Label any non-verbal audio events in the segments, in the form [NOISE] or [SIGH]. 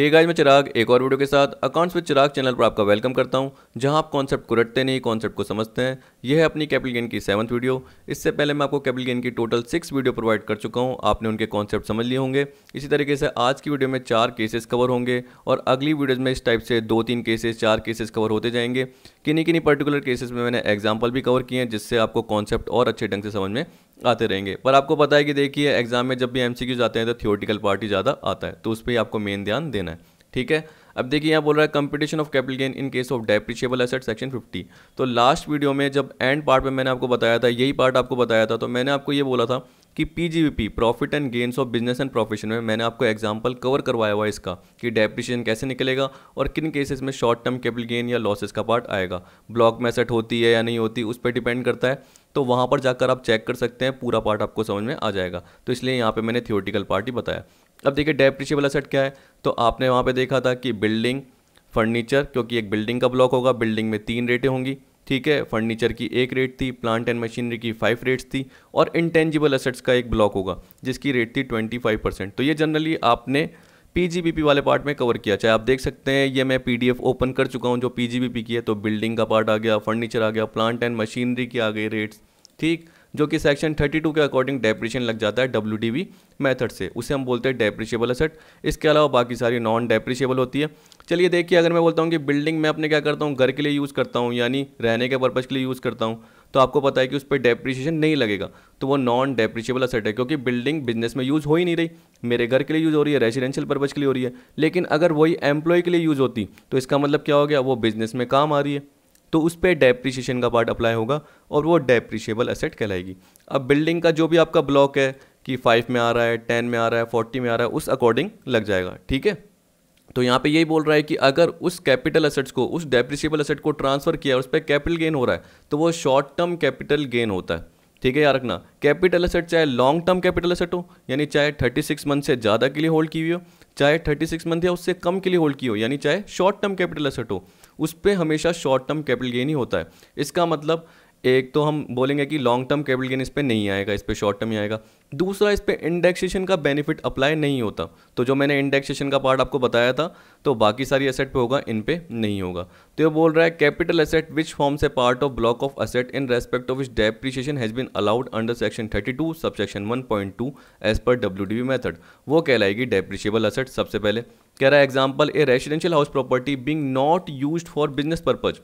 हे hey guys मैं चिराग एक और वीडियो के साथ अकाउंट्स विद चिराग चैनल पर आपका वेलकम करता हूं जहां आप कॉन्सेप्ट को रटते नहीं कॉन्सेप्ट को समझते हैं यह है अपनी कैपिटल गेन की सेवंथ वीडियो इससे पहले मैं आपको कैपिटल गेन की टोटल सिक्स वीडियो प्रोवाइड कर चुका हूं आपने उनके कॉन्सेप्ट समझ लिए होंगे इसी तरीके से आज की वीडियो में चार केसेस कवर होंगे और अगली वीडियोज़ में इस टाइप से दो तीन केसेस चार केसेस कवर होते जाएंगे किन्हीं किन्हीं पर्टिकुलर केसेस में मैंने एग्जाम्पल भी कवर किए हैं जिससे आपको कॉन्सेप्ट और अच्छे ढंग से समझ में आते रहेंगे पर आपको पता है कि देखिए एग्जाम में जब भी एम आते हैं तो थियोटिकल पार्टी ज़्यादा आता है तो उस पर आपको मेन ध्यान देना है ठीक है अब देखिए यहाँ बोल रहा है competition of capital gain in case of depreciable asset section 50 तो लास्ट वीडियो में जब एंड पार्ट में मैंने आपको बताया था यही पार्ट आपको बताया था तो मैंने आपको ये बोला था कि P profit and gains of business and profession में मैंने आपको एग्जाम्पल कवर करवाया हुआ इसका कि डेप्रिशिएशन कैसे निकलेगा और किन केसेस में शॉर्ट टर्म कैपिटल गेन या लॉसेस का पार्ट आएगा ब्लॉक में सेट होती है या नहीं होती उस पर डिपेंड करता है तो वहाँ पर जाकर आप चेक कर सकते हैं पूरा पार्ट आपको समझ में आ जाएगा तो इसलिए यहाँ पर मैंने थियोटिकल पार्ट ही बताया अब देखिए डेप्रिशिएबल असेट क्या है तो आपने वहाँ पर देखा था कि बिल्डिंग फर्नीचर क्योंकि एक बिल्डिंग का ब्लॉक होगा बिल्डिंग में तीन रेटें होंगी ठीक है फर्नीचर की एक रेट थी प्लांट एंड मशीनरी की फाइव रेट्स थी और इंटेंजिबल असेट्स का एक ब्लॉक होगा जिसकी रेट थी ट्वेंटी फाइव परसेंट तो ये जनरली आपने पीजीबीपी वाले पार्ट में कवर किया चाहे आप देख सकते हैं ये मैं पीडीएफ ओपन कर चुका हूँ जो पीजीबीपी की है तो बिल्डिंग का पार्ट आ गया फर्नीचर आ गया प्लांट एंड मशीनरी की आ गई रेट्स ठीक जो कि सेक्शन 32 के अकॉर्डिंग डेप्रिशन लग जाता है डब्ल्यू डी मैथड से उसे हम बोलते हैं डेप्रिशिएबल असेट इसके अलावा बाकी सारी नॉन डेप्रिशिएबल होती है चलिए देखिए अगर मैं बोलता हूँ कि बिल्डिंग मैं अपने क्या करता हूँ घर के लिए यूज़ करता हूँ यानी रहने के पर्पज़ के लिए यूज़ करता हूँ तो आपको पता है कि उस पर डेप्रिशिएशन नहीं लगेगा तो वो नॉन डेप्रिशिएबल असेट है क्योंकि बिल्डिंग बिजनेस में यूज़ हो ही नहीं रही मेरे घर के लिए यूज़ हो रही है रेजिडेंशियल पर्पज़ के लिए हो रही है लेकिन अगर वही एम्प्लॉय के लिए यूज़ होती तो इसका मतलब क्या हो गया वो बिजनेस में काम आ रही है तो उस पर डेप्रिसिएशन का पार्ट अप्लाई होगा और वो डेप्रिशिएबल असेट कहलाएगी अब बिल्डिंग का जो भी आपका ब्लॉक है कि फाइव में आ रहा है टेन में आ रहा है फोर्टी में आ रहा है उस अकॉर्डिंग लग जाएगा ठीक है तो यहाँ पे यही बोल रहा है कि अगर उस कैपिटल असेट्स को उस डेप्रिशिएबल असेट को ट्रांसफर किया और उस पर कैपिटल गेन हो रहा है तो वो शॉर्ट टर्म कैपिटल गेन होता है ठीक है यार रखना कैपिटल असेट चाहे लॉन्ग टर्म कैपिटल असेट हो यानी चाहे 36 मंथ से ज़्यादा के लिए होल्ड की हुई हो चाहे 36 मंथ या उससे कम के लिए होल्ड की हो यानी चाहे शॉर्ट टर्म कैपिटल असेट हो उस पर हमेशा शॉर्ट टर्म कैपिटल गेन ही होता है इसका मतलब एक तो हम बोलेंगे कि लॉन्ग टर्म कैपिटल गेन इस पर नहीं आएगा इस पर शॉर्ट टर्म ही आएगा दूसरा इस पर इंडेक्सेशन का बेनिफिट अप्लाई नहीं होता तो जो मैंने इंडेक्सेशन का पार्ट आपको बताया था तो बाकी सारी एसेट पे होगा इन पे नहीं होगा तो ये बोल रहा है capital asset which forms a part of block of asset in respect of which depreciation has been allowed under section thirty 32 sub section two as per W D method वो कहलाएगी डेप्रिशिएबल असेट सबसे पहले कह रहा है example a residential house property being not use for business purpose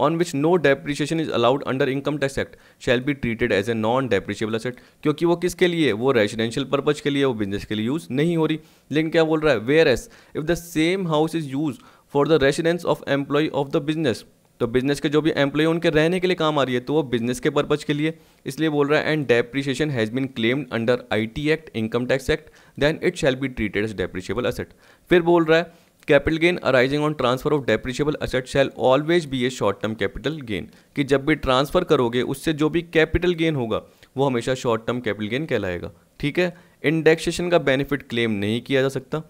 on which no depreciation is allowed under income tax act shall be treated as a non depreciable asset क्योंकि वो किसके लिए वो रेजिडेंशियल पर्पज के लिए वो business के लिए यूज़ नहीं हो रही लेकिन क्या बोल रहा है whereas if the same house is use for the residence of employ of the business तो बिजनेस के जो भी एम्प्लॉय उनके रहने के लिए काम आ रही है तो वो बिजनेस के पर्पज के लिए इसलिए बोल रहा है and depreciation has been claimed under I T act income tax act then it shall be treated as depreciable asset फिर बोल रहा है capital gain arising on transfer of depreciable asset shall always be a short term capital gain कि जब भी transfer करोगे उससे जो भी कैपिटल गेन होगा वो हमेशा शॉर्ट टर्म कैपिटल गेन कहलाएगा ठीक है इंडेक्सेशन का बेनिफिट क्लेम नहीं किया जा सकता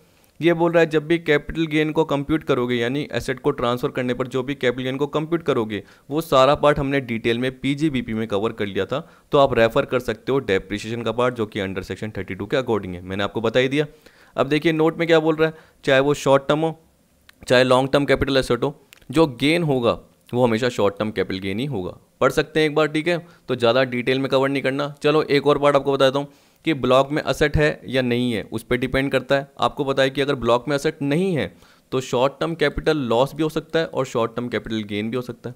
ये बोल रहा है जब भी कैपिटल गेन को कंप्यूट करोगे यानी एसेट को ट्रांसफर करने पर जो भी कैपिटल गेन को कंप्यूट करोगे वो सारा पार्ट हमने डिटेल में पीजीबीपी में कवर कर लिया था तो आप रेफर कर सकते हो डेप्रिशिएशन का पार्ट जो कि अंडर सेक्शन 32 के अकॉर्डिंग है मैंने आपको बताई दिया अब देखिए नोट में क्या बोल रहा है चाहे वो शॉर्ट टर्म हो चाहे लॉन्ग टर्म कैपिटल एसेट हो जो गेन होगा वो हमेशा शॉर्ट टर्म कैपिटल गेन ही होगा पढ़ सकते हैं एक बार ठीक है तो ज़्यादा डिटेल में कवर नहीं करना चलो एक और पार्ट आपको बताता हूँ कि ब्लॉक में असेट है या नहीं है उस पर डिपेंड करता है आपको पता है कि अगर ब्लॉक में असेट नहीं है तो शॉर्ट टर्म कैपिटल लॉस भी हो सकता है और शॉर्ट टर्म कैपिटल गेन भी हो सकता है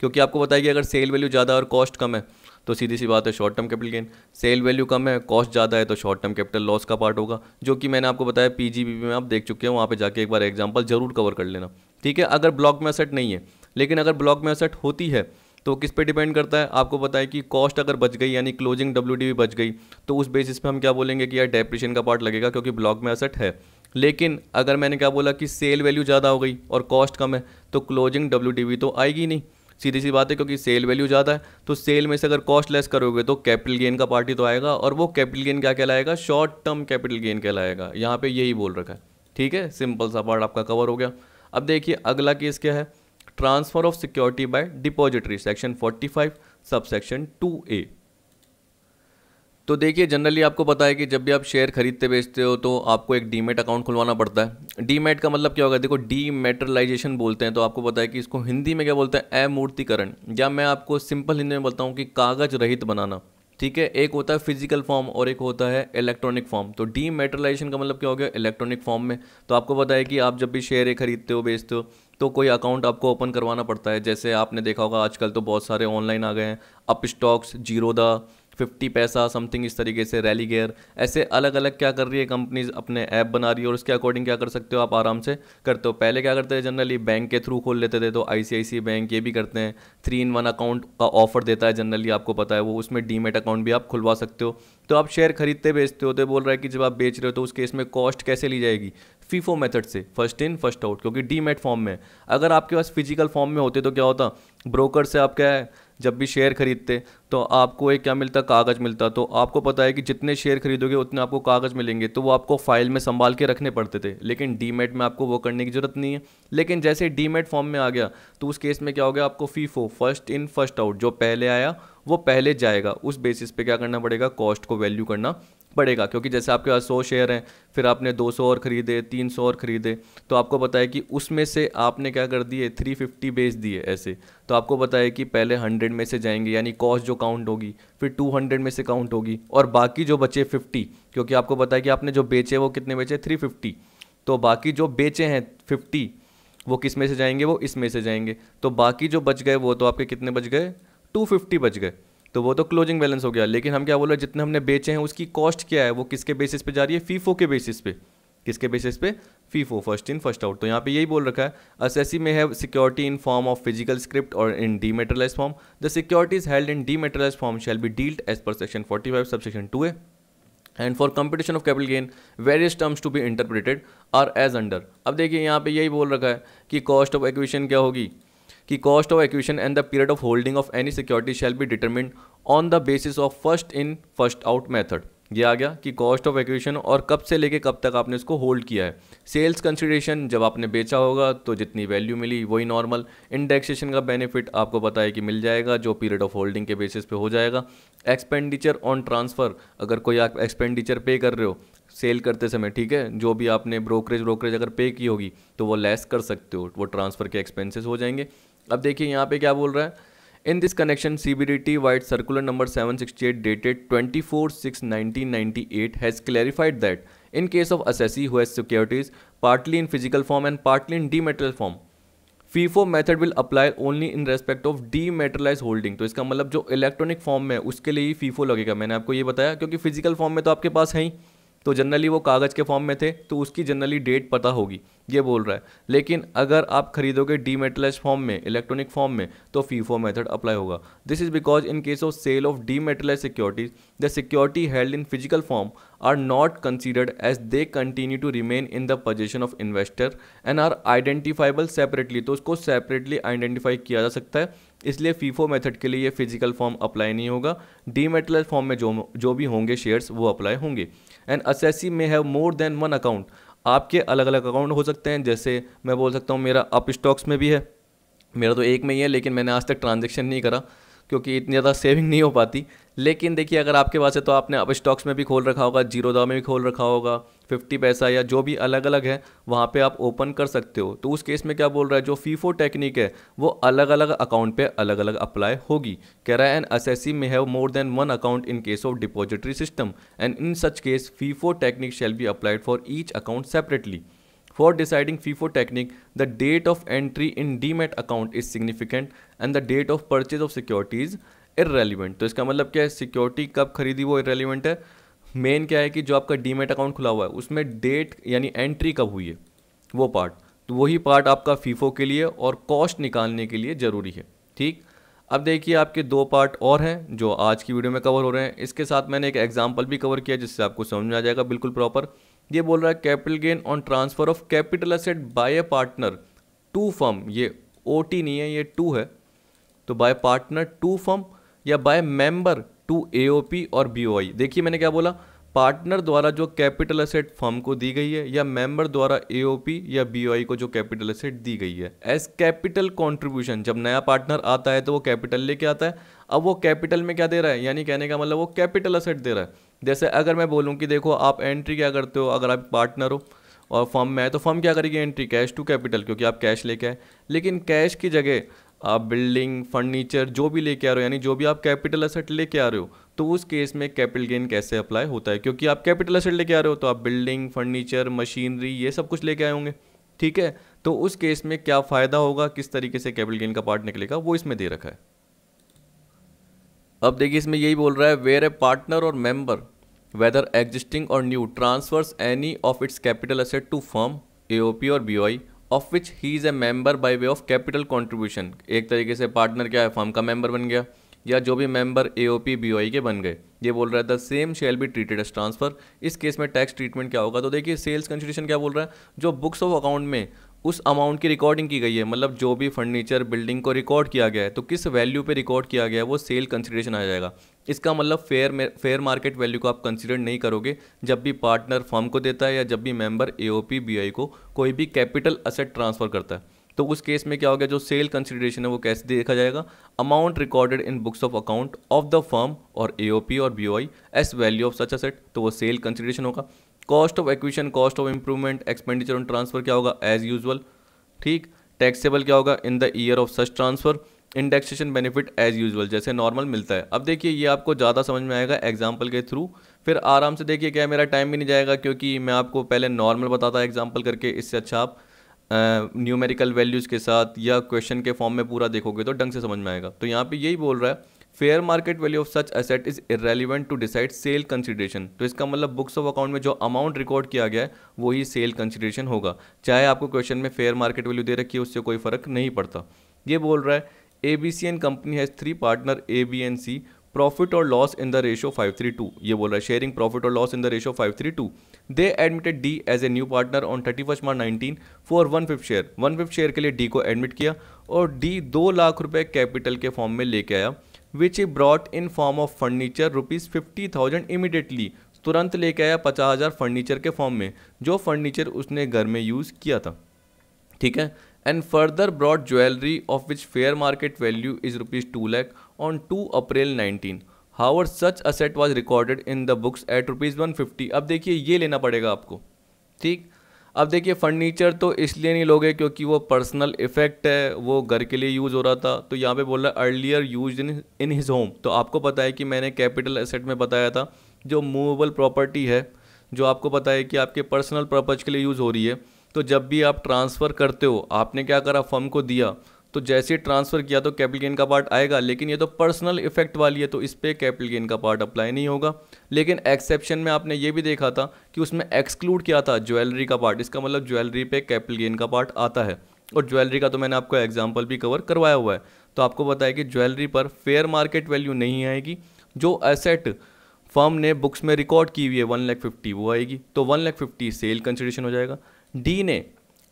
क्योंकि आपको बताया कि अगर सेल वैल्यू ज़्यादा और कॉस्ट कम है तो सीधी सी बात है short term capital gain sale value कम है कॉस्ट ज़्यादा है तो शॉर्ट टर्म कैपिटल लॉस का पार्ट होगा जो कि मैंने आपको बताया पी में आप देख चुके हैं वहाँ पर जाके एक बार एग्जाम्पल जरूर कवर कर लेना ठीक है अगर ब्लॉक में असेट नहीं है लेकिन अगर ब्लॉक में असेट होती है तो किस पे डिपेंड करता है आपको पता है कि कॉस्ट अगर बच गई यानी क्लोजिंग डब्ल्यू बच गई तो उस बेसिस पे हम क्या बोलेंगे कि यार डेप्रेशन का पार्ट लगेगा क्योंकि ब्लॉक में असेट है लेकिन अगर मैंने क्या बोला कि सेल वैल्यू ज़्यादा हो गई और कॉस्ट कम है तो क्लोजिंग डब्ल्यू तो आएगी नहीं सीधी सी बात है क्योंकि सेल वैल्यू ज़्यादा है तो सेल में से अगर कॉस्ट लेस करोगे तो कैपिटल गेन का पार्टी तो आएगा और वो कैपिटल गेन क्या कहलाएगा शॉर्ट टर्म कैपिटल गेन कहलाएगा यहाँ पर यही बोल रखा है ठीक है सिंपल सा पार्ट आपका कवर हो गया अब देखिए अगला केस क्या है transfer of security by depository section 45 sub section A तो देखिए जनरली आपको पता है कि जब भी आप शेयर खरीदते बेचते हो तो आपको एक डीमेट अकाउंट खुलवाना पड़ता है डीमेट का मतलब क्या होगा देखो डीमेटरलाइजेशन बोलते हैं तो आपको पता है कि इसको हिंदी में क्या बोलते हैं अमूर्तिकरण या मैं आपको सिंपल हिंदी में बोलता हूँ कि कागज रहित बनाना ठीक है एक होता है फिजिकल फॉर्म और एक होता है इलेक्ट्रॉनिक फॉर्म तो डी मेटरलाइजेशन का मतलब क्या हो गया इलेक्ट्रॉनिक फॉर्म में तो आपको पता है कि आप जब भी शेयर खरीदते हो बेचते हो तो कोई अकाउंट आपको ओपन करवाना पड़ता है जैसे आपने देखा होगा आजकल तो बहुत सारे ऑनलाइन आ गए हैं अप स्टॉक्स जीरो दा फिफ्टी पैसा समथिंग इस तरीके से रैली गेयर ऐसे अलग अलग क्या कर रही है कंपनीज अपने ऐप बना रही है और उसके अकॉर्डिंग क्या कर सकते हो आप आराम से करते हो पहले क्या करते थे जनरली बैंक के थ्रू खोल लेते थे तो आई बैंक ये भी करते हैं थ्री इन वन अकाउंट का ऑफर देता है जनरली आपको पता है वो उसमें डीमेट अकाउंट भी आप खुलवा सकते हो तो आप शेयर खरीदते बेचते हो तो बोल रहा है कि जब आप बेच रहे हो तो उस केस में कॉस्ट कैसे ली जाएगी फीफो मेथड से फर्स्ट इन फर्स्ट आउट क्योंकि डीमेट फॉर्म में अगर आपके पास फिजिकल फॉर्म में होते तो क्या होता ब्रोकर से आप क्या है जब भी शेयर खरीदते तो आपको एक क्या मिलता कागज़ मिलता तो आपको पता है कि जितने शेयर खरीदोगे उतने आपको कागज़ मिलेंगे तो वो आपको फाइल में संभाल के रखने पड़ते थे लेकिन डीमेट में आपको वो करने की ज़रूरत नहीं है लेकिन जैसे डीमेट फॉर्म में आ गया तो उस केस में क्या हो गया आपको FIFO first in first out जो पहले आया वो पहले जाएगा उस बेसिस पे क्या करना पड़ेगा कॉस्ट को वैल्यू करना बढ़ेगा क्योंकि जैसे आपके पास सौ शेयर हैं फिर आपने दो सौ और ख़रीदे तीन सौ और ख़रीदे तो आपको पता है कि उसमें से आपने क्या कर दिए थ्री फिफ्टी बेच दिए ऐसे तो आपको पता है कि पहले हंड्रेड में से जाएंगे यानी कॉस्ट जो काउंट होगी फिर टू हंड्रेड में से काउंट होगी और बाकी जो बचे फिफ्टी क्योंकि आपको पता है कि आपने जो बेचे वो कितने बेचे थ्री फिफ्टी तो बाकी जो बेचे हैं फिफ्टी वो किस में से जाएंगे वो इसमें से जाएंगे तो बाकी जो बच गए वो तो आपके कितने बच गए टू फिफ्टी बच गए तो वो तो क्लोजिंग बैलेंस हो गया लेकिन हम क्या बोल रहे हैं जितने हमने बेचे हैं उसकी कॉस्ट क्या है वो किसके बेसिस पे जा रही है फीफो के बेसिस पे किसके बेसिस पे FIFO first in first out तो यहाँ पे यही बोल रखा है सी में है security in form of physical script और in materialise form the securities held in dematerialise form shall be dealt as per section forty five sub section two and for competition of capital gain various terms to be interpreted are as under अब देखिए यहाँ पे यही बोल रखा है कि cost of acquisition क्या होगी कि cost of acquisition and the period of holding of any security shall be determine on the basis of first in first out method ये आ गया कि कॉस्ट ऑफ एक्विशन और कब से लेके कब तक आपने इसको होल्ड किया है सेल्स कंसिडरेशन जब आपने बेचा होगा तो जितनी वैल्यू मिली वही नॉर्मल इंडेक्सेशन का बेनिफिट आपको पता है कि मिल जाएगा जो पीरियड ऑफ होल्डिंग के बेसिस पे हो जाएगा एक्सपेंडिचर ऑन ट्रांसफ़र अगर कोई आप एक्सपेंडिचर पे कर रहे हो सेल करते समय ठीक है जो भी आपने ब्रोकरेज ब्रोकरेज अगर पे की होगी तो वो लेस कर सकते हो वो ट्रांसफ़र के एक्सपेंसेस हो जाएंगे अब देखिए यहाँ पे क्या बोल रहा है in this connection C B D T vide circular number seven sixty eight dated twenty four six nineteen ninety eight has clarified that in case of assessee who securities partly in physical form and partly in dematerialised form FIFO method will apply only in respect of dematerialised holding तो इसका मतलब जो electronic form में उसके लिए ही FIFO लगेगा मैंने आपको ये बताया क्योंकि फिजिकल फॉर्म में तो आपके पास है ही तो जनरली वो कागज़ के फॉर्म में थे तो उसकी जनरली डेट पता होगी ये बोल रहा है लेकिन अगर आप खरीदोगे डीमेटलाइज फॉर्म में इलेक्ट्रॉनिक फॉर्म में तो फीफो मेथड अप्लाई होगा this is because in case of sale of dematerialise securities the security held in physical form are not considered as they continue to remain in the position of investor and are identifiable separately तो उसको separately identify किया जा सकता है इसलिए FIFO method के लिए ये फिजिकल फॉर्म अप्लाई नहीं होगा डीमेटल फॉर्म में जो जो भी होंगे शेयर्स वो अप्लाई होंगे and assessee may have more than one account आपके अलग अलग अकाउंट हो सकते हैं जैसे मैं बोल सकता हूँ मेरा अप स्टॉक्स में भी है मेरा तो एक में ही है लेकिन मैंने आज तक ट्रांजेक्शन नहीं करा क्योंकि इतनी ज़्यादा सेविंग नहीं हो पाती लेकिन देखिए अगर आपके पास है तो आपने अब स्टॉक्स में भी खोल रखा होगा जीरो दाव में भी खोल रखा होगा फिफ्टी पैसा या जो भी अलग अलग है वहाँ पे आप ओपन कर सकते हो तो उस केस में क्या बोल रहा है जो फीफो टेक्निक है वो अलग अलग अकाउंट पे अलग अलग अप्लाई होगी कह रहा है N S may have more than one account in case of depository system and in such case FIFO technique shall be applied for each account separately FIFO technique the date of entry in demat account is significant and the date of purchase of security is irrelevant तो इसका मतलब क्या है security कब खरीदी वो irrelevant है main क्या है कि जो आपका डीमेट अकाउंट खुला हुआ है उसमें डेट यानी एंट्री कब हुई है वो पार्ट तो वही पार्ट आपका फीफो के लिए और कॉस्ट निकालने के लिए ज़रूरी है ठीक अब देखिए आपके दो पार्ट और हैं जो आज की वीडियो में कवर हो रहे हैं इसके साथ मैंने एक एग्जाम्पल भी कवर किया जिससे आपको समझ में आ जाएगा बिल्कुल प्रॉपर ये बोल रहा है capital gain on transfer of capital asset by a partner to firm ये ओ टी नहीं है ये टू है तो बाय पार्टनर टू फर्म या बाय मेंबर टू ए और बी देखिए मैंने क्या बोला पार्टनर द्वारा जो कैपिटल असेट फर्म को दी गई है या मेंबर द्वारा ए या बी को जो कैपिटल असेट दी गई है एज कैपिटल कॉन्ट्रीब्यूशन जब नया पार्टनर आता है तो वो कैपिटल लेके आता है अब वो कैपिटल में क्या दे रहा है यानी कहने का मतलब वो कैपिटल असेट दे रहा है जैसे अगर मैं बोलूँ कि देखो आप एंट्री क्या करते हो अगर आप पार्टनर हो और फर्म में है तो फर्म क्या करेगी एंट्री कैश टू कैपिटल क्योंकि आप कैश लेके आए लेकिन कैश की जगह आप बिल्डिंग फर्नीचर जो भी लेके आ रहे हो यानी जो भी आप कैपिटल असेट लेके आ रहे हो तो उस केस में कैपिटल गेन कैसे अप्लाई होता है क्योंकि आप कैपिटल असेट लेके आ रहे हो तो आप बिल्डिंग फर्नीचर मशीनरी ये सब कुछ लेके आए होंगे ठीक है तो उस केस में क्या फ़ायदा होगा किस तरीके से कैपिटल गेन का पार्ट निकलेगा वो इसमें दे रखा है अब देखिए इसमें यही बोल रहा है वेयर ए पार्टनर और member whether existing or new transfers any of its capital asset to firm AOP or BOI of which he is a member by way of capital contribution एक तरीके से पार्टनर क्या है firm का member बन गया या जो भी member A O P B O I के बन गए ये बोल रहा है the same shall be treated as transfer इस केस में टैक्स ट्रीटमेंट क्या होगा तो देखिए सेल्स कंसिडेशन क्या बोल रहा है जो बुक्स ऑफ अकाउंट में उस अमाउंट की रिकॉर्डिंग की गई है मतलब जो भी फर्नीचर बिल्डिंग को रिकॉर्ड किया गया है तो किस वैल्यू पे रिकॉर्ड किया गया है वो सेल कंसिडरेशन आ जाएगा इसका मतलब फेयर फेयर मार्केट वैल्यू को आप कंसिडर नहीं करोगे जब भी पार्टनर फर्म को देता है या जब भी मेंबर एओपी बीआई को कोई भी कैपिटल असेट ट्रांसफर करता है तो उस केस में क्या हो गया जो सेल कंसिडरेशन है वो कैसे देखा जाएगा amount recorded in books of account of the firm और पी और I as value of such asset तो वो सेल कंसिडरेशन होगा cost of acquisition cost of improvement expenditure on transfer क्या होगा एज यूजल ठीक टैक्सेबल क्या होगा in the year of such transfer indexation benefit as usual जैसे नॉर्मल मिलता है अब देखिए ये आपको ज़्यादा समझ में आएगा एग्जाम्पल के थ्रू फिर आराम से देखिए क्या मेरा टाइम भी नहीं जाएगा क्योंकि मैं आपको पहले नॉर्मल बताता एग्जाम्पल करके इससे अच्छा आप न्यूमेरिकल वैल्यूज़ के साथ या क्वेश्चन के फॉर्म में पूरा देखोगे तो ढंग से समझ में आएगा तो यहाँ पे यही बोल रहा है fair market value of such asset is irrelevant to decide sale consideration तो इसका मतलब बुक्स ऑफ अकाउंट में जो अमाउंट रिकॉर्ड किया गया है वही सेल कंसिडरेशन होगा चाहे आपको क्वेश्चन में फेयर मार्केट वैल्यू दे रखी है उससे कोई फर्क नहीं पड़ता ये बोल रहा है A B C and company has three partner A B and C profit और loss in the ratio five three two ये बोल रहा है शेयरिंग प्रॉफिट और loss in the ratio five three two they admitted D as a new partner on thirty first March nineteen for one fifth share one fifth share के लिए D को admit किया और डी दो लाख रुपए capital के form में लेके आया which he brought in form of furniture rupees fifty thousand immediately तुरंत लेके आया पचास हज़ार फर्नीचर के फॉर्म में जो फर्नीचर उसने घर में यूज़ किया था ठीक है and further brought jewelry of which fair market value is rupees 2 lakh on 2 April 19. Such asset was recorded in the books at rupees one fifty अब देखिए ये लेना पड़ेगा आपको ठीक अब देखिए फर्नीचर तो इसलिए नहीं लोगे क्योंकि वो पर्सनल इफेक्ट है वो घर के लिए यूज़ हो रहा था तो यहाँ पे है earlier use in in his home तो आपको पता है कि मैंने कैपिटल एसेट में बताया था जो मूवेबल प्रॉपर्टी है जो आपको पता है कि आपके पर्सनल पर्पज़ के लिए यूज़ हो रही है तो जब भी आप ट्रांसफ़र करते हो आपने क्या करा फर्म को दिया तो जैसे ट्रांसफ़र किया तो कैपिटल गेन का पार्ट आएगा लेकिन ये तो पर्सनल इफेक्ट वाली है तो इस पर कैपिटल गेन का पार्ट अप्लाई नहीं होगा लेकिन एक्सेप्शन में आपने ये भी देखा था कि उसमें एक्सक्लूड किया था ज्वेलरी का पार्ट इसका मतलब ज्वेलरी पे कैपिटल गेन का पार्ट आता है और ज्वेलरी का तो मैंने आपको एग्जाम्पल भी कवर करवाया हुआ है तो आपको बताया कि ज्वेलरी पर फेयर मार्केट वैल्यू नहीं आएगी जो एसेट फर्म ने बुक्स में रिकॉर्ड की हुई है वन लैख फिफ्टी वो आएगी तो one lakh fifty sale consideration हो जाएगा डी ने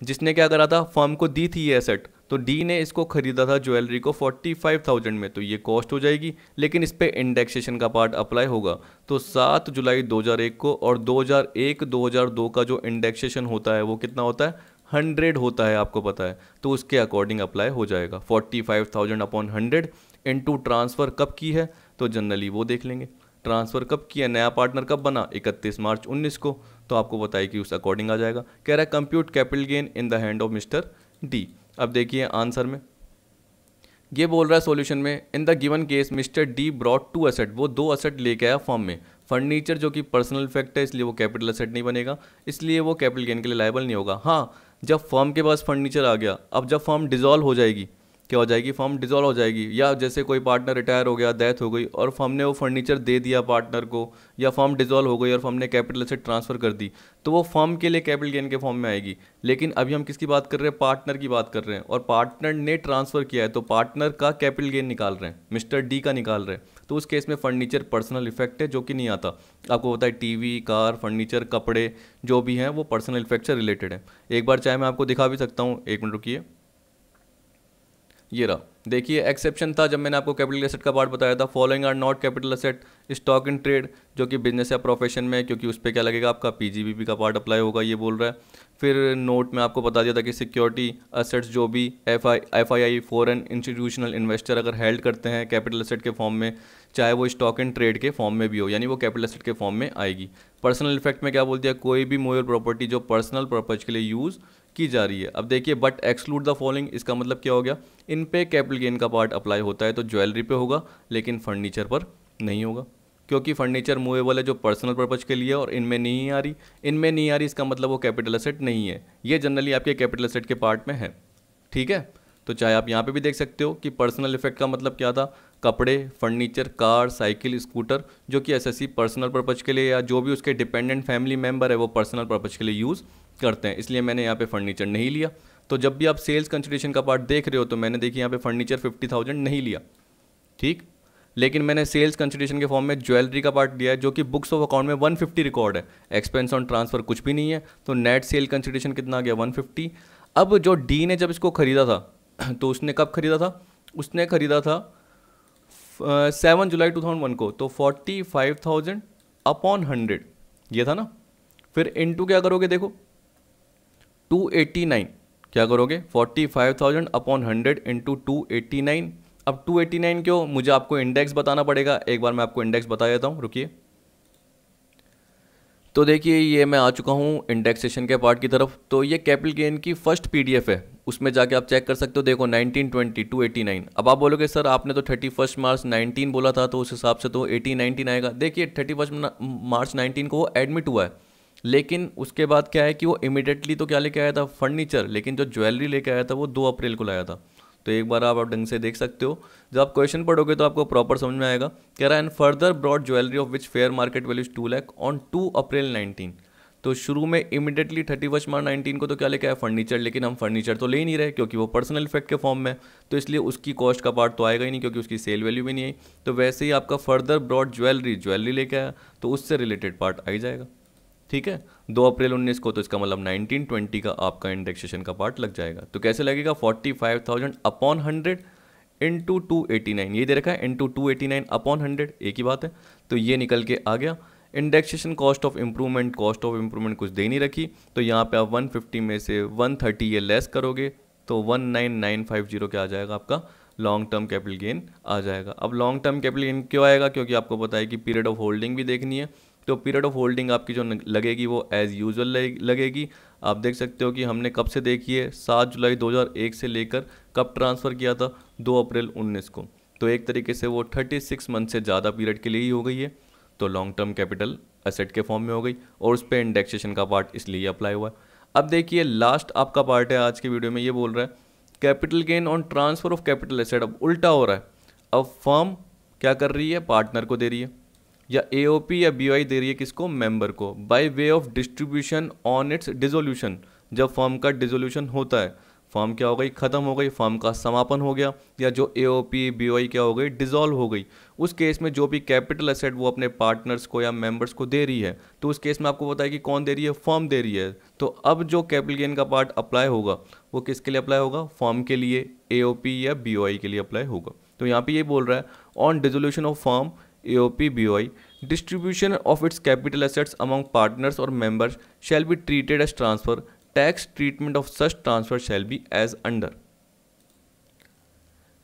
जिसने क्या करा था फर्म को दी थी ये एसेट तो डी ने इसको खरीदा था ज्वेलरी को फोर्टी फाइव थाउजेंड में तो ये कॉस्ट हो जाएगी लेकिन इस पर इंडेक्सेशन का पार्ट अप्लाई होगा तो सात जुलाई दो हज़ार एक को और दो हज़ार एक दो हज़ार दो का जो इंडेक्सेशन होता है वो कितना होता है हंड्रेड होता है आपको पता है तो उसके अकॉर्डिंग अप्लाई हो जाएगा forty five thousand upon hundred into transfer कब की है तो जनरली वो देख लेंगे ट्रांसफ़र कब किया नया पार्टनर कब बना 31 मार्च 19 को तो आपको बताइए कि उस अकॉर्डिंग आ जाएगा कह रहा है compute capital gain in the hand of mister D अब देखिए आंसर में ये बोल रहा है सॉल्यूशन में in the given case mister D brought two asset वो दो असेट लेके आया फॉर्म में फर्नीचर जो कि पर्सनल फैक्ट है इसलिए वो कैपिटल असेट नहीं बनेगा इसलिए वो कैपिटल गेन के लिए लाइबल नहीं होगा हाँ जब फॉर्म के पास फर्नीचर आ गया अब जब फॉर्म डिजॉल्व हो जाएगी क्या हो जाएगी फर्म डिजॉल्व हो जाएगी या जैसे कोई पार्टनर रिटायर हो गया डेथ हो गई और फर्म ने वो फर्नीचर दे दिया पार्टनर को या फर्म डिज़ोल्व हो गई और फर्म ने कैपिटल से ट्रांसफ़र कर दी तो वो फर्म के लिए कैपिटल गेन के फॉर्म में आएगी लेकिन अभी हम किसकी बात कर रहे हैं पार्टनर की बात कर रहे हैं और पार्टनर ने ट्रांसफ़र किया है तो पार्टनर का कैपिटल गेन निकाल रहे हैं मिस्टर डी का निकाल रहे हैं तो उस केस में फर्नीचर पर्सनल इफेक्ट है जो कि नहीं आता आपको होता है टीवी कार फर्नीचर कपड़े जो भी हैं वो पर्सनल इफेक्ट से रिलेटेड है एक बार चाहे मैं आपको दिखा भी सकता हूँ एक मिनट रुकिए ये रहा देखिए एक्सेप्शन था जब मैंने आपको कैपिटल एसेट का पार्ट बताया था following are not capital asset stock in trade जो कि बिजनेस या प्रोफेशन में है क्योंकि उस पर क्या लगेगा आपका पीजीबीपी का पार्ट अप्लाई होगा ये बोल रहा है फिर नोट में आपको बता दिया था कि सिक्योरिटी असेट्स जो भी F I F I I foreign institutional investor अगर हेल्ड करते हैं कैपिटल एसेट के फॉर्म में चाहे वो स्टॉक एंड ट्रेड के फॉर्म में भी हो यानी वो कैपिटल एसेट के फॉर्म में आएगी पर्सनल इफेक्ट में क्या बोल दिया कोई भी मोयल प्रॉपर्टी जो पर्सनल पर्पज के लिए यूज़ की जा रही है अब देखिए बट एक्सक्लूड द फॉलोइंग इसका मतलब क्या हो गया इन पे कैपिटल गेन का पार्ट अप्लाई होता है तो ज्वेलरी पे होगा लेकिन फर्नीचर पर नहीं होगा क्योंकि फर्नीचर मूवेबल है जो पर्सनल पर्पज़ के लिए और इनमें नहीं आ रही इनमें नहीं आ रही इसका मतलब वो कैपिटल असेट नहीं है ये जनरली आपके कैपिटल असेट के पार्ट में है ठीक है तो चाहे आप यहाँ पे भी देख सकते हो कि पर्सनल इफेक्ट का मतलब क्या था कपड़े फर्नीचर कार साइकिल स्कूटर जो कि एस पर्सनल पर्पज़ के लिए या जो भी उसके डिपेंडेंट फैमिली मेंबर है वो पर्सनल पर्पज़ के लिए यूज़ करते हैं इसलिए मैंने यहाँ पे फर्नीचर नहीं लिया तो जब भी आप सेल्स कंसिडरेशन का पार्ट देख रहे हो तो मैंने देखिए यहाँ पे फर्नीचर फिफ्टी थाउजेंड नहीं लिया ठीक लेकिन मैंने सेल्स कंसिडरेशन के फॉर्म में ज्वेलरी का पार्ट दिया है जो कि बुक्स ऑफ अकाउंट में 150 रिकॉर्ड है एक्सपेंस ऑन ट्रांसफर कुछ भी नहीं है तो नेट सेल कंसिडरेशन कितना आ गया 150 अब जो डी ने जब इसको खरीदा था [CLEARS THROAT] तो उसने कब खरीदा था उसने खरीदा था seven July two thousand one को तो forty five thousand upon hundred ये था ना फिर इन क्या करोगे देखो 289 क्या करोगे 45,000 अपॉन 100 इंटू टू अब 289 क्यों मुझे आपको इंडेक्स बताना पड़ेगा एक बार मैं आपको इंडेक्स बता देता हूँ रुकिए तो देखिए ये मैं आ चुका हूँ इंडेक्सेशन के पार्ट की तरफ तो ये कैपिटल गेन की फर्स्ट पीडीएफ है उसमें जाके आप चेक कर सकते हो देखो 1920 289 अब आप बोलोगे सर आपने तो थर्टी फर्स्ट मार्च 19 बोला था तो उस हिसाब से तो 18 19 आएगा देखिए थर्टी फर्स्ट मार्च 19 को वो एडमिट हुआ है लेकिन उसके बाद क्या है कि वो इमिडिएटली तो क्या लेके आया था फर्नीचर लेकिन जो ज्वेलरी लेके आया था वो दो अप्रैल को लाया था तो एक बार आप ढंग से देख सकते हो जब आप क्वेश्चन पढ़ोगे तो आपको प्रॉपर समझ में आएगा कह रहा है and further brought jewellery of which fair market values two lakh on two April nineteen तो शुरू में immediately thirty first March nineteen को तो क्या लेके आया फर्नीचर लेकिन हम फर्नीचर तो ले ही नहीं रहे क्योंकि वो पर्सनल इफेक्ट के फॉर्म में तो इसलिए उसकी कॉस्ट का पार्ट तो आएगा ही नहीं क्योंकि उसकी सेल वैल्यू भी नहीं आई तो वैसे ही आपका फर्दर ब्रॉड ज्वेलरी ज्वेलरी लेके आया तो उससे रिलेटेड पार्ट आ ही जाएगा ठीक है दो अप्रैल उन्नीस को तो इसका मतलब नाइनटीन ट्वेंटी का आपका इंडेक्सेशन का पार्ट लग जाएगा तो कैसे लगेगा forty five thousand upon hundred into two eighty nine ये दे रखा है into two eighty nine upon hundred एक ही बात है तो ये निकल के आ गया indexation cost of improvement cost of improvement कुछ दे नहीं रखी तो यहाँ पे आप वन फिफ्टी में से वन थर्टी ये लेस करोगे तो one nine nine five zero क्या आ जाएगा आपका लॉन्ग टर्म कैपिटल गेन आ जाएगा अब लॉन्ग टर्म कैपिटल गेन क्यों आएगा क्योंकि आपको पता है कि पीरियड ऑफ होल्डिंग भी देखनी है तो पीरियड ऑफ होल्डिंग आपकी जो लगेगी वो एज़ यूजल लगेगी आप देख सकते हो कि हमने कब से देखी है सात जुलाई 2001 से लेकर कब ट्रांसफ़र किया था दो अप्रैल उन्नीस को तो एक तरीके से वो थर्टी सिक्स मंथ से ज़्यादा पीरियड के लिए ही हो गई है तो लॉन्ग टर्म कैपिटल एसेट के फॉर्म में हो गई और उस पर इंडेक्सेशन का पार्ट इसलिए अप्लाई हुआ है अब देखिए लास्ट आपका पार्ट है आज के वीडियो में ये बोल रहा है capital gain on transfer of capital asset अब उल्टा हो रहा है अब फॉर्म क्या कर रही है पार्टनर को दे रही है या ए या बी दे रही है किसको मेंबर को by way of distribution on its dissolution जब फॉर्म का डिजोल्यूशन होता है फॉर्म क्या हो गई ख़त्म हो गई फॉर्म का समापन हो गया या जो ए ओ पी बी क्या हो गई डिजोल्व हो गई उस केस में जो भी कैपिटल असेट वो अपने पार्टनर्स को या मेंबर्स को दे रही है तो उस केस में आपको बताया कि कौन दे रही है फॉर्म दे रही है तो अब जो कैपिटल गेन का पार्ट अप्लाई होगा वो किसके लिए अप्लाई होगा फॉर्म के लिए ए ओ पी या बी ओ के लिए अप्लाई होगा तो यहाँ पे ये बोल रहा है on dissolution of firm AOP distribution of its capital assets among partners और members shall be treated as transfer tax treatment of such transfer shall be as under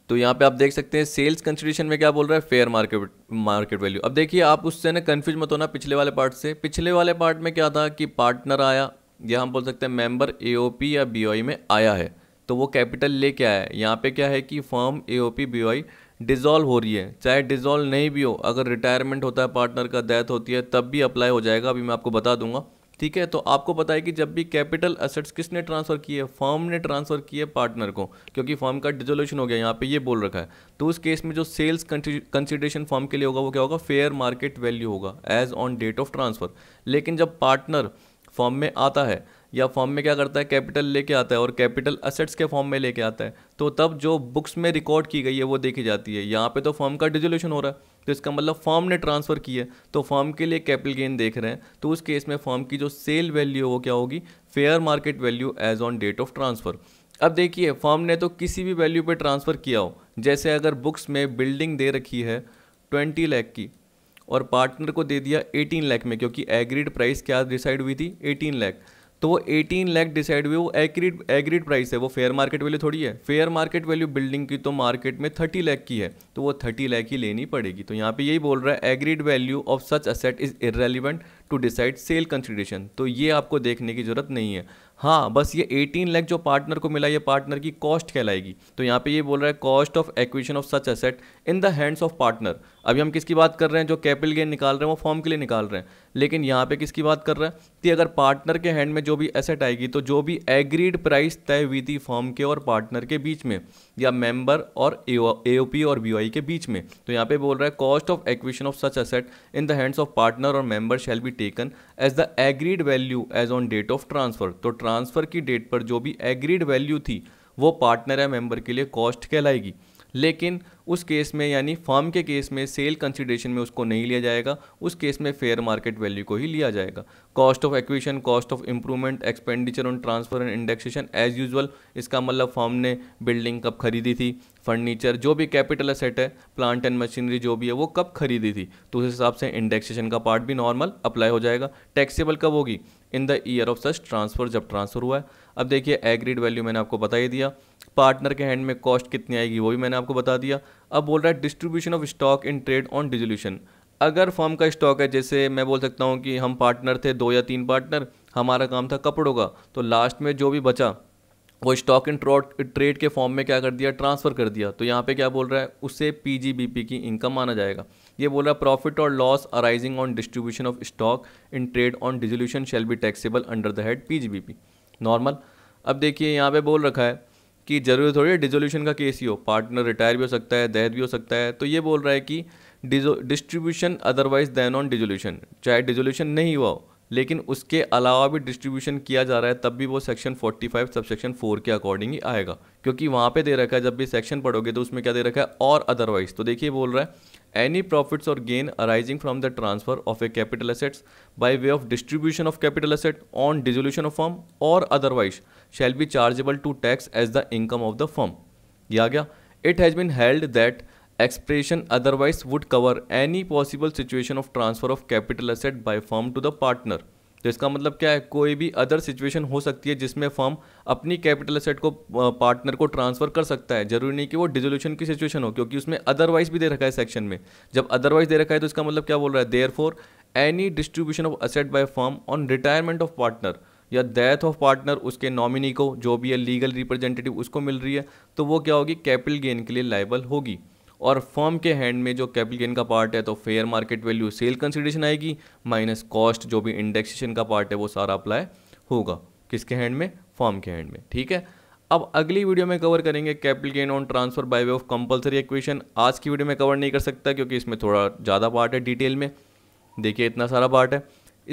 तो यहाँ पे आप देख सकते हैं सेल्स कंसिडरेशन में क्या बोल रहा है फेयर मार्केट मार्केट वैल्यू अब देखिए आप उससे ना कन्फ्यूज मत होना पिछले वाले पार्ट से पिछले वाले पार्ट में क्या था कि पार्टनर आया या हम बोल सकते हैं मेंबर एओपी या बीओआई में आया है तो वो कैपिटल लेके आया है यहाँ पे क्या है कि फर्म एओपी बीओई डिज़ोल्व हो रही है चाहे डिज़ोल्व नहीं भी हो अगर रिटायरमेंट होता है पार्टनर का डेथ होती है तब भी अप्लाई हो जाएगा अभी मैं आपको बता दूंगा ठीक है तो आपको पता है कि जब भी कैपिटल असेट्स किसने ट्रांसफ़र किए फॉर्म ने ट्रांसफ़र किए पार्टनर को क्योंकि फॉर्म का डिजोल्यूशन हो गया यहाँ पे ये बोल रखा है तो उस केस में जो सेल्स कंसिडरेशन फॉर्म के लिए होगा वो क्या होगा फेयर मार्केट वैल्यू होगा as on date of transfer लेकिन जब पार्टनर फॉर्म में आता है या फॉर्म में क्या करता है कैपिटल लेके आता है और कैपिटल असेट्स के फॉर्म में लेके आता है तो तब जो बुक्स में रिकॉर्ड की गई है वो देखी जाती है यहाँ पे तो फॉर्म का डिजोल्यूशन हो रहा है तो इसका मतलब फॉर्म ने ट्रांसफ़र की है तो फॉर्म के लिए कैपिटल गेन देख रहे हैं तो उस केस में फॉर्म की जो सेल वैल्यू है वो क्या होगी fair market value as on date of transfer अब देखिए फॉर्म ने तो किसी भी वैल्यू पर ट्रांसफ़र किया हो जैसे अगर बुक्स में बिल्डिंग दे रखी है ट्वेंटी लैख की और पार्टनर को दे दिया एटीन लैख में क्योंकि एग्रीड प्राइस क्या डिसाइड हुई थी एटीन लैख तो वो एटीन लैख डिसाइड हुई वो एग्रीड एग्रीड प्राइस है वो फेयर मार्केट वैल्यू थोड़ी है फेयर मार्केट वैल्यू बिल्डिंग की तो मार्केट में थर्टी लैख की है तो वो थर्टी लैख ही लेनी पड़ेगी तो यहाँ पे यही बोल रहा है agreed value of such asset is irrelevant to decide sale consideration तो ये आपको देखने की जरूरत नहीं है हाँ बस ये 18 लाख जो पार्टनर को मिला ये पार्टनर की कॉस्ट कहलाएगी तो यहाँ पे ये बोल रहा है cost of acquisition of such asset in the hands of partner अभी हम किसकी बात कर रहे हैं जो कैपिटल गेन निकाल रहे हैं वो फॉर्म के लिए निकाल रहे हैं लेकिन यहाँ पे किसकी बात कर रहा है कि अगर पार्टनर के हैंड में जो भी एसेट आएगी तो जो भी एग्रीड प्राइस तय हुई थी फॉर्म के और पार्टनर के बीच में या मेंबर और ए और बी के बीच में तो यहाँ पे बोल रहा है cost of acquisition of such asset in the hands of partner और member shall be taken as the agreed value as on date of transfer तो ट्रांसफ़र की डेट पर जो भी एग्रीड वैल्यू थी वो पार्टनर या मेंबर के लिए कॉस्ट कहलाएगी लेकिन उस केस में यानी फॉर्म के केस में सेल कंसिडरेशन में उसको नहीं लिया जाएगा उस केस में फेयर मार्केट वैल्यू को ही लिया जाएगा cost of acquisition cost of improvement expenditure on transfer and indexation as usual इसका मतलब फॉर्म ने बिल्डिंग कब खरीदी थी फर्नीचर जो भी कैपिटल असेट है प्लांट एंड मशीनरी जो भी है वो कब खरीदी थी तो उस हिसाब से इंडेक्सेशन का पार्ट भी नॉर्मल अप्लाई हो जाएगा टैक्सेबल कब होगी in the year of such transfer जब ट्रांसफर हुआ है अब देखिए एग्रीड वैल्यू मैंने आपको बता ही दिया पार्टनर के हैंड में कॉस्ट कितनी आएगी वो भी मैंने आपको बता दिया अब बोल रहा है distribution of stock in trade on dissolution अगर फॉर्म का स्टॉक है जैसे मैं बोल सकता हूँ कि हम पार्टनर थे दो या तीन पार्टनर हमारा काम था कपड़ों का तो लास्ट में जो भी बचा वो स्टॉक इन ट्रेड के फॉर्म में क्या कर दिया ट्रांसफ़र कर दिया तो यहाँ पे क्या बोल रहा है उसे पीजीबीपी की इनकम माना जाएगा ये बोल रहा है प्रॉफिट और loss arising on distribution of stock in trade on dissolution shall be taxable under the head PGBP normal अब देखिए यहाँ पे बोल रखा है कि जरूरी थोड़ी डिजोल्यूशन का केस ही हो पार्टनर रिटायर भी हो सकता है दहत भी हो सकता है तो ये बोल रहा है कि distribution otherwise than on dissolution चाहे डिजोल्यूशन नहीं हुआ हो लेकिन उसके अलावा भी डिस्ट्रीब्यूशन किया जा रहा है तब भी वो सेक्शन 45 सब सेक्शन फोर के अकॉर्डिंग ही आएगा क्योंकि वहाँ पे दे रखा है जब भी सेक्शन पढ़ोगे तो उसमें क्या दे रखा है और अदरवाइज तो देखिए बोल रहा है any profits or gain arising from the transfer of a capital assets by way of distribution of capital asset on dissolution of firm or otherwise shall be chargeable to tax as the income of the firm it has been held that expression otherwise would cover any possible situation of transfer of capital asset by firm to the partner तो इसका मतलब क्या है कोई भी other situation हो सकती है जिसमें फर्म अपनी कैपिटल असेट को पार्टनर को ट्रांसफ़र कर सकता है जरूरी नहीं कि वो डिजोल्यूशन की सिचुएशन हो क्योंकि उसमें अदरवाइज भी दे रखा है सेक्शन में जब अदरवाइज दे रखा है तो इसका मतलब क्या बोल रहा है therefore any distribution of asset by firm on retirement of partner या डेथ ऑफ पार्टनर उसके नॉमिनी को जो भी है लीगल रिप्रेजेंटेटिव उसको मिल रही है तो वो क्या होगी कैपिटल गेन के लिए लाइबल होगी और फर्म के हैंड में जो कैपिटल गेन का पार्ट है तो fair market value sale consideration आएगी माइनस कॉस्ट जो भी इंडेक्सेशन का पार्ट है वो सारा अप्लाई होगा किसके हैंड में फर्म के हैंड में ठीक है अब अगली वीडियो में कवर करेंगे capital gain on transfer by way of compulsory acquisition आज की वीडियो में कवर नहीं कर सकता क्योंकि इसमें थोड़ा ज़्यादा पार्ट है डिटेल में देखिए इतना सारा पार्ट है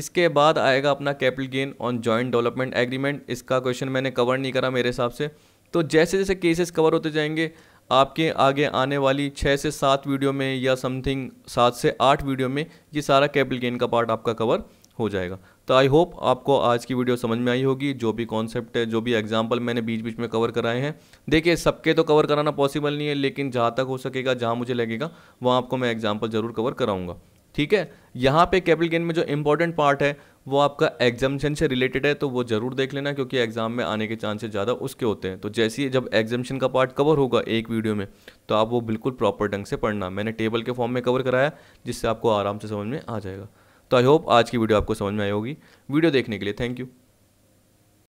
इसके बाद आएगा अपना capital gain on joint development agreement इसका क्वेश्चन मैंने कवर नहीं करा मेरे हिसाब से तो जैसे जैसे केसेस कवर होते जाएंगे आपके आगे आने वाली छः से सात वीडियो में या समथिंग सात से आठ वीडियो में ये सारा कैपिटल गेन का पार्ट आपका कवर हो जाएगा तो आई होप आपको आज की वीडियो समझ में आई होगी जो भी कॉन्सेप्ट है जो भी एग्जाम्पल मैंने बीच बीच में कवर कराए हैं देखिए सबके तो कवर कराना पॉसिबल नहीं है लेकिन जहाँ तक हो सकेगा जहाँ मुझे लगेगा वहाँ आपको मैं एग्जाम्पल ज़रूर कवर कराऊँगा ठीक है यहाँ पे कैपिटल गेन में जो इंपॉर्टेंट पार्ट है वो आपका एग्जामेशन से रिलेटेड है तो वो ज़रूर देख लेना क्योंकि एग्जाम में आने के चांसेस ज़्यादा उसके होते हैं तो जैसे ही जब एग्जामेशन का पार्ट कवर होगा एक वीडियो में तो आप वो बिल्कुल प्रॉपर ढंग से पढ़ना मैंने टेबल के फॉर्म में कवर कराया जिससे आपको आराम से समझ में आ जाएगा तो आई होप आज की वीडियो आपको समझ में आई होगी वीडियो देखने के लिए थैंक यू